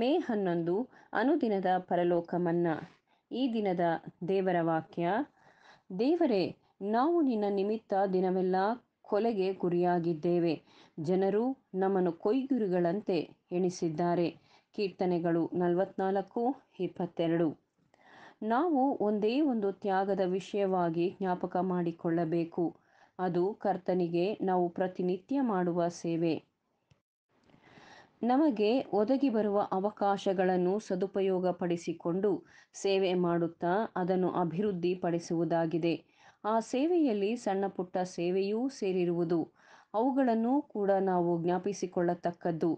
ಮೇ ಹನ್ನೊಂದು ಅನುದಿನದ ಪರಲೋಕ ಮನ್ನಾ ಈ ದಿನದ ದೇವರ ವಾಕ್ಯ ದೇವರೇ ನಾವು ನಿನ್ನ ನಿಮಿತ್ತ ದಿನವೆಲ್ಲ ಕೊಲೆಗೆ ಗುರಿಯಾಗಿದ್ದೇವೆ ಜನರು ನಮ್ಮನ್ನು ಕೊಯ್ಗುರಿಗಳಂತೆ ಎಣಿಸಿದ್ದಾರೆ ಕೀರ್ತನೆಗಳು ನಲವತ್ನಾಲ್ಕು ಇಪ್ಪತ್ತೆರಡು ನಾವು ಒಂದೇ ಒಂದು ತ್ಯಾಗದ ವಿಷಯವಾಗಿ ಜ್ಞಾಪಕ ಮಾಡಿಕೊಳ್ಳಬೇಕು ಅದು ಕರ್ತನಿಗೆ ನಾವು ಪ್ರತಿನಿತ್ಯ ಮಾಡುವ ಸೇವೆ ನಮಗೆ ಒದಗಿ ಬರುವ ಅವಕಾಶಗಳನ್ನು ಸದುಪಯೋಗ ಪಡಿಸಿಕೊಂಡು ಸೇವೆ ಮಾಡುತ್ತಾ ಅದನ್ನು ಅಭಿವೃದ್ಧಿ ಪಡಿಸುವುದಾಗಿದೆ ಆ ಸೇವೆಯಲ್ಲಿ ಸಣ್ಣ ಪುಟ್ಟ ಸೇವೆಯೂ ಸೇರಿರುವುದು ಅವುಗಳನ್ನು ಕೂಡ ನಾವು ಜ್ಞಾಪಿಸಿಕೊಳ್ಳತಕ್ಕದ್ದು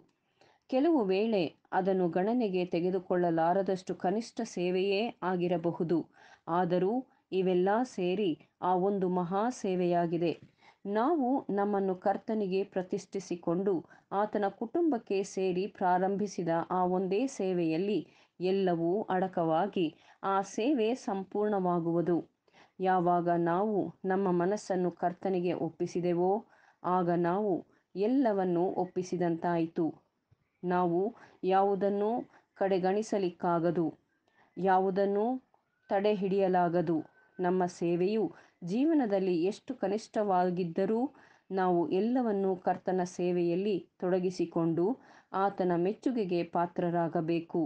ಕೆಲವು ವೇಳೆ ಅದನ್ನು ಗಣನೆಗೆ ತೆಗೆದುಕೊಳ್ಳಲಾರದಷ್ಟು ಕನಿಷ್ಠ ಸೇವೆಯೇ ಆಗಿರಬಹುದು ಆದರೂ ಇವೆಲ್ಲ ಸೇರಿ ಆ ಒಂದು ಮಹಾ ಸೇವೆಯಾಗಿದೆ ನಾವು ನಮ್ಮನ್ನು ಕರ್ತನಿಗೆ ಪ್ರತಿಷ್ಠಿಸಿಕೊಂಡು ಆತನ ಕುಟುಂಬಕ್ಕೆ ಸೇರಿ ಪ್ರಾರಂಭಿಸಿದ ಆ ಒಂದೇ ಸೇವೆಯಲ್ಲಿ ಎಲ್ಲವೂ ಅಡಕವಾಗಿ ಆ ಸೇವೆ ಸಂಪೂರ್ಣವಾಗುವುದು ಯಾವಾಗ ನಾವು ನಮ್ಮ ಮನಸ್ಸನ್ನು ಕರ್ತನಿಗೆ ಒಪ್ಪಿಸಿದೆವೋ ಆಗ ನಾವು ಎಲ್ಲವನ್ನೂ ಒಪ್ಪಿಸಿದಂತಾಯಿತು ನಾವು ಯಾವುದನ್ನು ಕಡೆಗಣಿಸಲಿಕ್ಕಾಗದು ಯಾವುದನ್ನೂ ತಡೆಹಿಡಿಯಲಾಗದು ನಮ್ಮ ಸೇವೆಯು ಜೀವನದಲ್ಲಿ ಎಷ್ಟು ಕನಿಷ್ಠವಾಗಿದ್ದರೂ ನಾವು ಎಲ್ಲವನ್ನೂ ಕರ್ತನ ಸೇವೆಯಲ್ಲಿ ತೊಡಗಿಸಿಕೊಂಡು ಆತನ ಮೆಚ್ಚುಗೆಗೆ ಪಾತ್ರರಾಗಬೇಕು